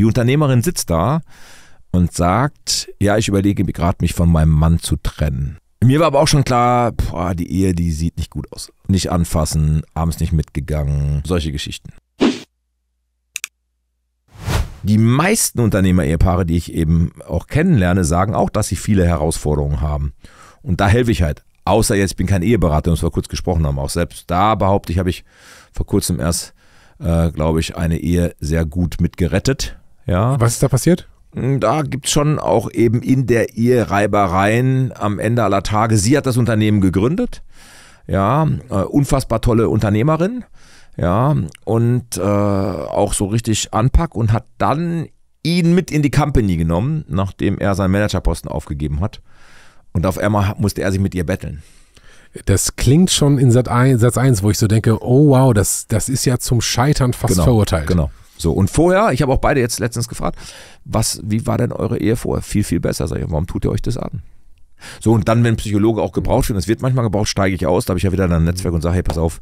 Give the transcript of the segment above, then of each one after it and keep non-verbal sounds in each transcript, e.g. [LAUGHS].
Die Unternehmerin sitzt da und sagt, ja, ich überlege mir gerade, mich von meinem Mann zu trennen. Mir war aber auch schon klar, boah, die Ehe, die sieht nicht gut aus. Nicht anfassen, abends nicht mitgegangen, solche Geschichten. Die meisten Unternehmer-Ehepaare, die ich eben auch kennenlerne, sagen auch, dass sie viele Herausforderungen haben. Und da helfe ich halt. Außer jetzt, ich bin kein Eheberater, uns wir kurz gesprochen haben. Auch selbst da behaupte ich, habe ich vor kurzem erst, äh, glaube ich, eine Ehe sehr gut mitgerettet ja. Was ist da passiert? Hm, da gibt es schon auch eben in der Ehe Reibereien am Ende aller Tage. Sie hat das Unternehmen gegründet. Ja, äh, unfassbar tolle Unternehmerin. Ja, und äh, auch so richtig anpack und hat dann ihn mit in die Company genommen, nachdem er seinen Managerposten aufgegeben hat. Und auf einmal musste er sich mit ihr betteln. Das klingt schon in Satz 1, wo ich so denke, oh wow, das, das ist ja zum Scheitern fast genau, verurteilt. Genau. So, und vorher, ich habe auch beide jetzt letztens gefragt, was, wie war denn eure Ehe vorher? Viel, viel besser, sag ich, warum tut ihr euch das an? So, und dann, wenn Psychologe auch gebraucht werden, das wird manchmal gebraucht, steige ich aus, da habe ich ja wieder dann ein Netzwerk und sage, hey, pass auf,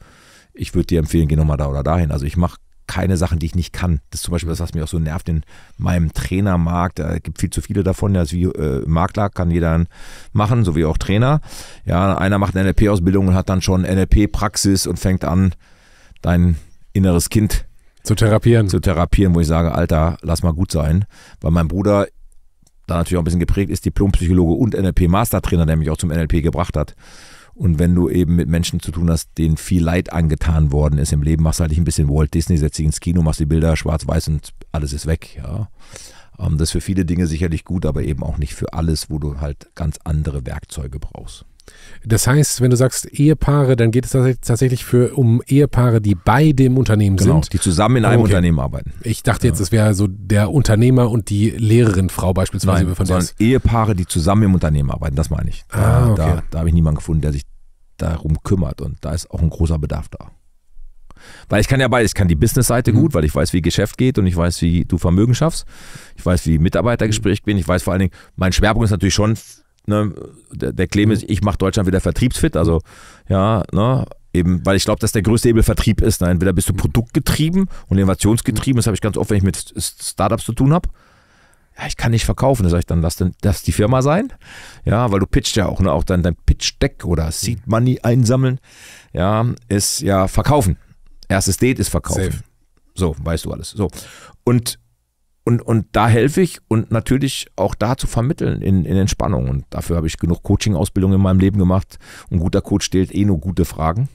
ich würde dir empfehlen, geh nochmal da oder dahin. Also ich mache keine Sachen, die ich nicht kann. Das ist zum Beispiel das, was mich auch so nervt in meinem Trainermarkt. Da gibt viel zu viele davon. Das wie äh, Makler kann jeder machen, so wie auch Trainer. Ja, einer macht eine NLP-Ausbildung und hat dann schon NLP-Praxis und fängt an, dein inneres Kind zu therapieren. Zu therapieren, wo ich sage, Alter, lass mal gut sein. Weil mein Bruder da natürlich auch ein bisschen geprägt ist, Diplompsychologe und NLP-Mastertrainer, der mich auch zum NLP gebracht hat. Und wenn du eben mit Menschen zu tun hast, denen viel Leid angetan worden ist im Leben, machst du halt nicht ein bisschen Walt Disney, setzt dich ins Kino, machst die Bilder schwarz-weiß und alles ist weg. Ja. Ähm, das ist für viele Dinge sicherlich gut, aber eben auch nicht für alles, wo du halt ganz andere Werkzeuge brauchst. Das heißt, wenn du sagst Ehepaare, dann geht es tatsächlich für, um Ehepaare, die bei dem Unternehmen genau, sind. Die zusammen in einem okay. Unternehmen arbeiten. Ich dachte jetzt, es wäre so der Unternehmer und die Lehrerin-Frau beispielsweise. Nein, von sondern Ehepaare, die zusammen im Unternehmen arbeiten, das meine ich. Ah, da, ah, okay. da, da habe ich niemanden gefunden, der sich darum kümmert und da ist auch ein großer Bedarf da. Weil ich kann ja beides. Ich kann die Business-Seite mhm. gut, weil ich weiß, wie Geschäft geht und ich weiß, wie du Vermögen schaffst. Ich weiß, wie Mitarbeitergespräch bin. Ich weiß vor allen Dingen, mein Schwerpunkt ist natürlich schon ne, der, der Clemens, ich mache Deutschland wieder vertriebsfit, also ja, ne, eben, weil ich glaube, dass der größte Ebel Vertrieb ist. Nein, entweder bist du produktgetrieben und innovationsgetrieben, das habe ich ganz oft, wenn ich mit Startups zu tun habe. Ja, ich kann nicht verkaufen, da sage ich dann, lass, denn, lass die Firma sein. Ja, weil du pitchst ja auch, ne, auch dann dein Pitch-Deck oder Seed Money einsammeln, ja, ist ja verkaufen. Erstes Date ist verkaufen. Safe. So, weißt du alles. So. Und und, und da helfe ich und natürlich auch da zu vermitteln in, in Entspannung. Und dafür habe ich genug Coaching-Ausbildung in meinem Leben gemacht. Ein guter Coach stellt eh nur gute Fragen.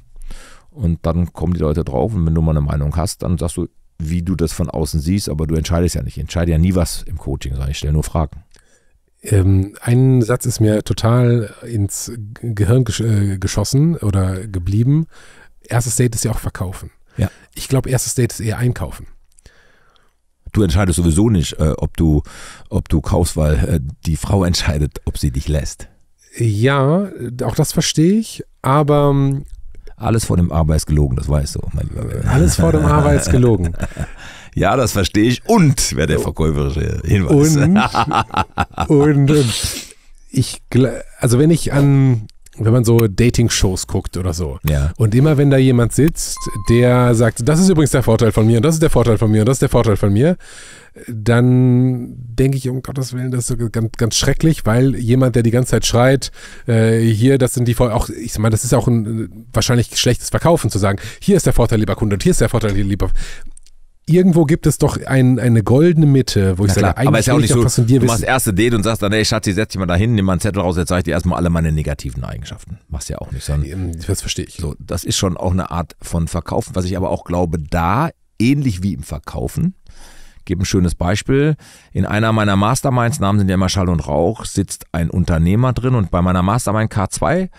Und dann kommen die Leute drauf. Und wenn du mal eine Meinung hast, dann sagst du, wie du das von außen siehst. Aber du entscheidest ja nicht. Ich entscheide ja nie was im Coaching, sondern ich stelle nur Fragen. Ähm, ein Satz ist mir total ins Gehirn gesch äh, geschossen oder geblieben. Erstes Date ist ja auch verkaufen. Ja. Ich glaube, erstes Date ist eher einkaufen du entscheidest sowieso nicht, äh, ob, du, ob du kaufst, weil äh, die Frau entscheidet, ob sie dich lässt. Ja, auch das verstehe ich, aber. Ähm, Alles vor dem Arbeits gelogen, das weißt du. Mein Alles vor dem Arbeits gelogen. [LAUGHS] Ja, das verstehe ich. Und wäre der oh. verkäuferische Hinweis. Und, und, und ich, also wenn ich an wenn man so Dating-Shows guckt oder so. Ja. Und immer wenn da jemand sitzt, der sagt, das ist übrigens der Vorteil von mir und das ist der Vorteil von mir und das ist der Vorteil von mir, dann denke ich, um Gottes Willen, das ist so ganz, ganz schrecklich, weil jemand, der die ganze Zeit schreit, äh, hier, das sind die Vor auch, ich meine, das ist auch ein äh, wahrscheinlich schlechtes Verkaufen zu sagen, hier ist der Vorteil, lieber Kunde, und hier ist der Vorteil, lieber irgendwo gibt es doch ein, eine goldene Mitte, wo ich Na sage, klar, eigentlich aber ist ja auch nicht so, du machst erste Date und sagst dann, ey Schatzi, setz dich mal dahin, nimm mal einen Zettel raus, jetzt zeige ich dir erstmal alle meine negativen Eigenschaften. Machst ja auch nicht, sondern. Ähm, das verstehe ich. So, das ist schon auch eine Art von Verkaufen, was ich aber auch glaube, da, ähnlich wie im Verkaufen, Gebe ein schönes Beispiel. In einer meiner Masterminds, Namen sind ja immer Schall und Rauch, sitzt ein Unternehmer drin und bei meiner Mastermind K2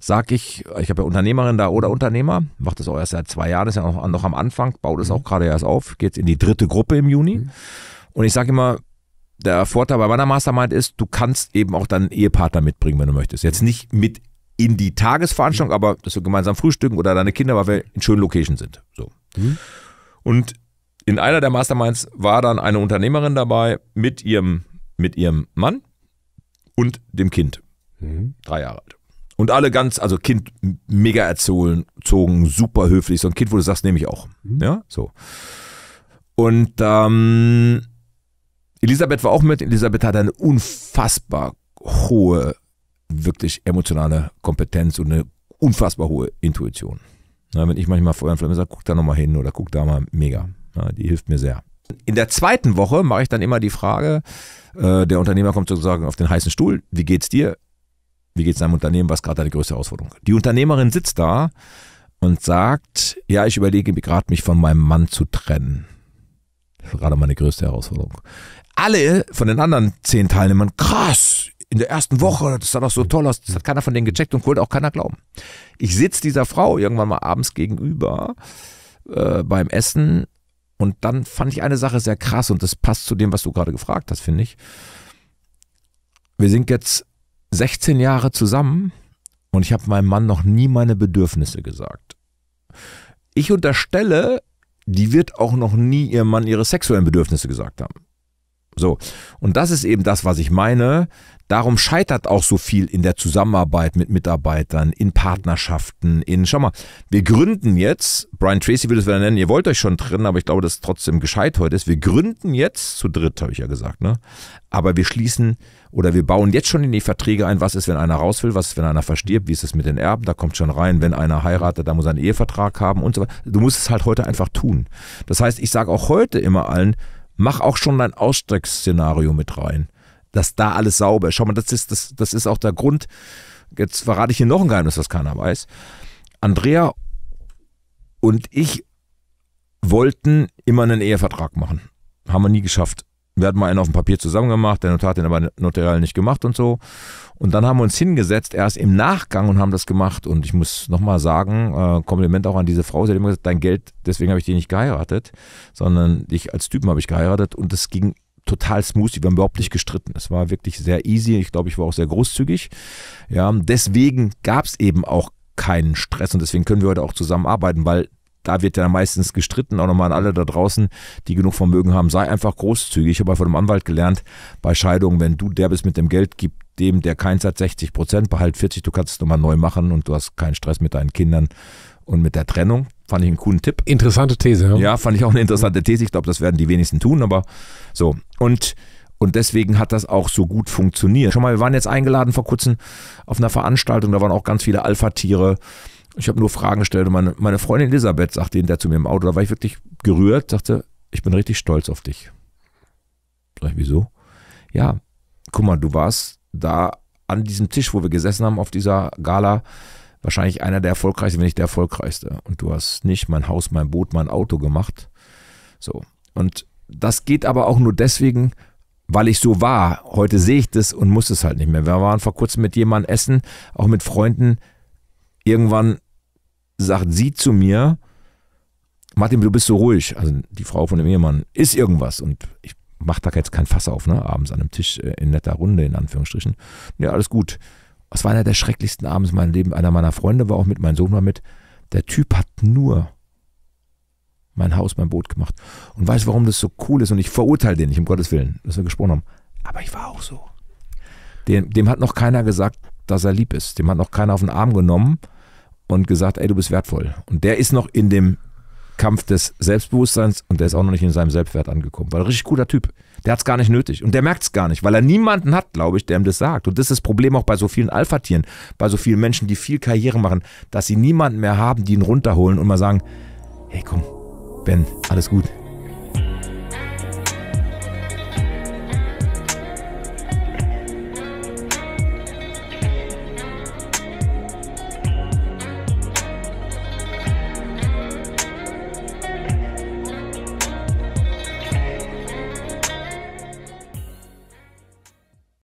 sage ich, ich habe ja Unternehmerin da oder Unternehmer, macht das auch erst seit zwei Jahren, ist ja noch, noch am Anfang, baut es mhm. auch gerade erst auf, geht in die dritte Gruppe im Juni. Mhm. Und ich sage immer, der Vorteil bei meiner Mastermind ist, du kannst eben auch deinen Ehepartner mitbringen, wenn du möchtest. Jetzt nicht mit in die Tagesveranstaltung, mhm. aber dass wir gemeinsam frühstücken oder deine Kinder, weil wir in schönen Locations sind. So. Mhm. Und in einer der Masterminds war dann eine Unternehmerin dabei mit ihrem, mit ihrem Mann und dem Kind. Mhm. Drei Jahre alt. Und alle ganz, also Kind mega erzogen, super höflich. So ein Kind, wo du sagst, nehme ich auch. Mhm. Ja, so. Und ähm, Elisabeth war auch mit. Elisabeth hat eine unfassbar hohe, wirklich emotionale Kompetenz und eine unfassbar hohe Intuition. Ja, wenn ich manchmal vorher sage, guck da nochmal hin oder guck da mal, mega die hilft mir sehr. In der zweiten Woche mache ich dann immer die Frage, äh, der Unternehmer kommt sozusagen auf den heißen Stuhl, wie geht's dir? Wie geht es deinem Unternehmen? Was ist gerade deine größte Herausforderung? Die Unternehmerin sitzt da und sagt, ja, ich überlege gerade, mich von meinem Mann zu trennen. Das ist gerade meine größte Herausforderung. Alle von den anderen zehn Teilnehmern, krass, in der ersten Woche, das sah doch so toll aus, das hat keiner von denen gecheckt und wollte auch keiner glauben. Ich sitze dieser Frau irgendwann mal abends gegenüber äh, beim Essen und dann fand ich eine Sache sehr krass und das passt zu dem, was du gerade gefragt hast, finde ich. Wir sind jetzt 16 Jahre zusammen und ich habe meinem Mann noch nie meine Bedürfnisse gesagt. Ich unterstelle, die wird auch noch nie ihrem Mann ihre sexuellen Bedürfnisse gesagt haben. So, und das ist eben das, was ich meine. Darum scheitert auch so viel in der Zusammenarbeit mit Mitarbeitern, in Partnerschaften, in, schau mal, wir gründen jetzt, Brian Tracy will es wieder nennen, ihr wollt euch schon trennen, aber ich glaube, dass es trotzdem gescheit heute ist. Wir gründen jetzt, zu dritt habe ich ja gesagt, ne? Aber wir schließen oder wir bauen jetzt schon in die Verträge ein, was ist, wenn einer raus will, was ist, wenn einer verstirbt, wie ist es mit den Erben, da kommt schon rein, wenn einer heiratet, da muss er einen Ehevertrag haben und so weiter. Du musst es halt heute einfach tun. Das heißt, ich sage auch heute immer allen, mach auch schon dein Ausstiegsszenario mit rein. Dass da alles sauber ist. Schau mal, das ist, das, das ist auch der Grund. Jetzt verrate ich hier noch ein Geheimnis, das keiner weiß. Andrea und ich wollten immer einen Ehevertrag machen. Haben wir nie geschafft wir hatten mal einen auf dem Papier zusammen gemacht, der Notar hat den aber notariell nicht gemacht und so. Und dann haben wir uns hingesetzt, erst im Nachgang und haben das gemacht. Und ich muss nochmal sagen, äh, Kompliment auch an diese Frau, sie hat immer gesagt, dein Geld, deswegen habe ich dich nicht geheiratet, sondern dich als Typen habe ich geheiratet und das ging total smooth, wir haben überhaupt nicht gestritten. Es war wirklich sehr easy, ich glaube, ich war auch sehr großzügig. Ja, deswegen gab es eben auch keinen Stress und deswegen können wir heute auch zusammenarbeiten, weil da wird ja meistens gestritten, auch nochmal an alle da draußen, die genug Vermögen haben. Sei einfach großzügig. Ich habe von einem Anwalt gelernt, bei Scheidungen, wenn du der bist mit dem Geld, gib dem, der keins hat, 60 Prozent, behalt 40, du kannst es nochmal neu machen und du hast keinen Stress mit deinen Kindern und mit der Trennung. Fand ich einen coolen Tipp. Interessante These, ja. Ja, fand ich auch eine interessante These. Ich glaube, das werden die wenigsten tun, aber so. Und und deswegen hat das auch so gut funktioniert. Schon mal, wir waren jetzt eingeladen vor kurzem auf einer Veranstaltung, da waren auch ganz viele Alpha-Tiere ich habe nur Fragen gestellt und meine, meine Freundin Elisabeth sagte hinterher zu mir im Auto, da war ich wirklich gerührt, sagte, ich bin richtig stolz auf dich. Sag ich, wieso? Ja, guck mal, du warst da an diesem Tisch, wo wir gesessen haben auf dieser Gala, wahrscheinlich einer der erfolgreichsten, wenn nicht der erfolgreichste. Und du hast nicht mein Haus, mein Boot, mein Auto gemacht. So. Und das geht aber auch nur deswegen, weil ich so war. Heute sehe ich das und muss es halt nicht mehr. Wir waren vor kurzem mit jemandem essen, auch mit Freunden. Irgendwann sagt sie zu mir, Martin, du bist so ruhig, also die Frau von dem Ehemann, ist irgendwas. Und ich mache da jetzt kein Fass auf, ne? abends an einem Tisch äh, in netter Runde, in Anführungsstrichen. Ja, alles gut. Es war einer der schrecklichsten Abends in meinem Leben. Einer meiner Freunde war auch mit, mein Sohn war mit. Der Typ hat nur mein Haus, mein Boot gemacht. Und weiß, warum das so cool ist. Und ich verurteile den nicht, um Gottes Willen, dass wir gesprochen haben. Aber ich war auch so. Dem, dem hat noch keiner gesagt, dass er lieb ist. Dem hat noch keiner auf den Arm genommen und gesagt, ey, du bist wertvoll. Und der ist noch in dem Kampf des Selbstbewusstseins und der ist auch noch nicht in seinem Selbstwert angekommen. Weil ein richtig guter Typ. Der hat es gar nicht nötig und der merkt es gar nicht, weil er niemanden hat, glaube ich, der ihm das sagt. Und das ist das Problem auch bei so vielen Alpha-Tieren, bei so vielen Menschen, die viel Karriere machen, dass sie niemanden mehr haben, die ihn runterholen und mal sagen, hey komm, Ben, alles gut,